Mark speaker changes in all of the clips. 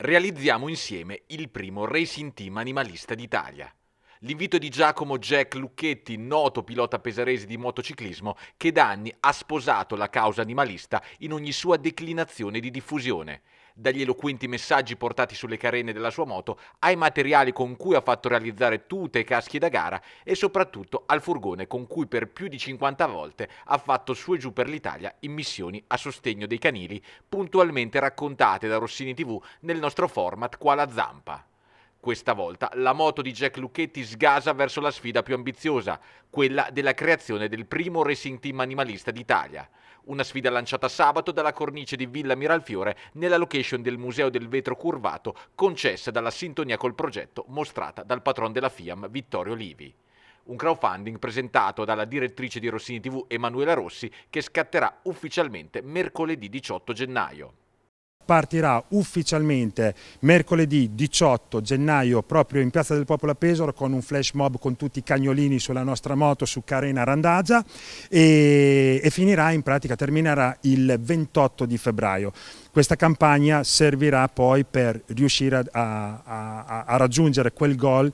Speaker 1: Realizziamo insieme il primo Racing Team Animalista d'Italia. L'invito di Giacomo Jack Lucchetti, noto pilota pesarese di motociclismo, che da anni ha sposato la causa animalista in ogni sua declinazione di diffusione. Dagli eloquenti messaggi portati sulle carene della sua moto, ai materiali con cui ha fatto realizzare tute e caschi da gara e soprattutto al furgone con cui per più di 50 volte ha fatto su e giù per l'Italia in missioni a sostegno dei canili, puntualmente raccontate da Rossini TV nel nostro format Qua la zampa. Questa volta la moto di Jack Lucchetti sgasa verso la sfida più ambiziosa, quella della creazione del primo racing team animalista d'Italia. Una sfida lanciata sabato dalla cornice di Villa Miralfiore nella location del Museo del Vetro Curvato, concessa dalla sintonia col progetto mostrata dal patron della FIAM Vittorio Livi un crowdfunding presentato dalla direttrice di Rossini TV Emanuela Rossi che scatterà ufficialmente mercoledì 18 gennaio
Speaker 2: partirà ufficialmente mercoledì 18 gennaio proprio in Piazza del Popolo a Pesaro con un flash mob con tutti i cagnolini sulla nostra moto su Carena Randagia e, e finirà in pratica, terminerà il 28 di febbraio. Questa campagna servirà poi per riuscire a, a, a, a raggiungere quel gol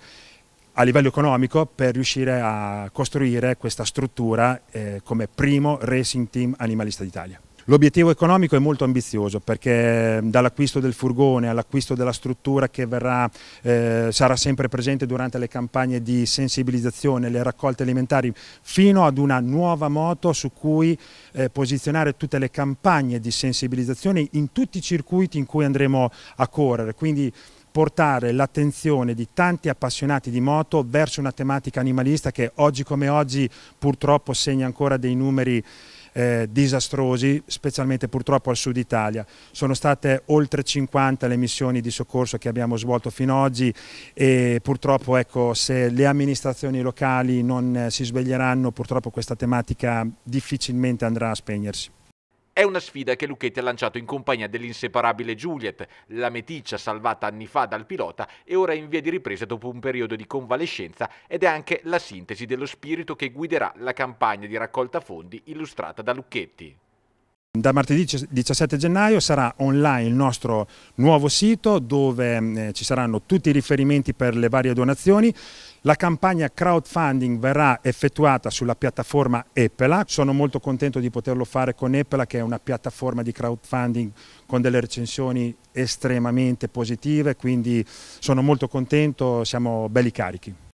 Speaker 2: a livello economico per riuscire a costruire questa struttura eh, come primo racing team animalista d'Italia. L'obiettivo economico è molto ambizioso perché ehm, dall'acquisto del furgone all'acquisto della struttura che verrà, eh, sarà sempre presente durante le campagne di sensibilizzazione, le raccolte alimentari, fino ad una nuova moto su cui eh, posizionare tutte le campagne di sensibilizzazione in tutti i circuiti in cui andremo a correre. Quindi portare l'attenzione di tanti appassionati di moto verso una tematica animalista che oggi come oggi purtroppo segna ancora dei numeri eh, disastrosi, specialmente purtroppo al sud Italia. Sono state oltre 50 le missioni di soccorso che abbiamo svolto fino ad oggi e purtroppo ecco, se le amministrazioni locali non eh, si sveglieranno purtroppo questa tematica difficilmente andrà a spegnersi.
Speaker 1: È una sfida che Lucchetti ha lanciato in compagnia dell'inseparabile Juliet, la meticcia salvata anni fa dal pilota e ora in via di ripresa dopo un periodo di convalescenza ed è anche la sintesi dello spirito che guiderà la campagna di raccolta fondi illustrata da Lucchetti.
Speaker 2: Da martedì 17 gennaio sarà online il nostro nuovo sito dove mm, eh, ci saranno tutti i riferimenti per le varie donazioni. La campagna crowdfunding verrà effettuata sulla piattaforma Eppela. Sono molto contento di poterlo fare con Eppela che è una piattaforma di crowdfunding con delle recensioni estremamente positive, quindi sono molto contento, siamo belli carichi.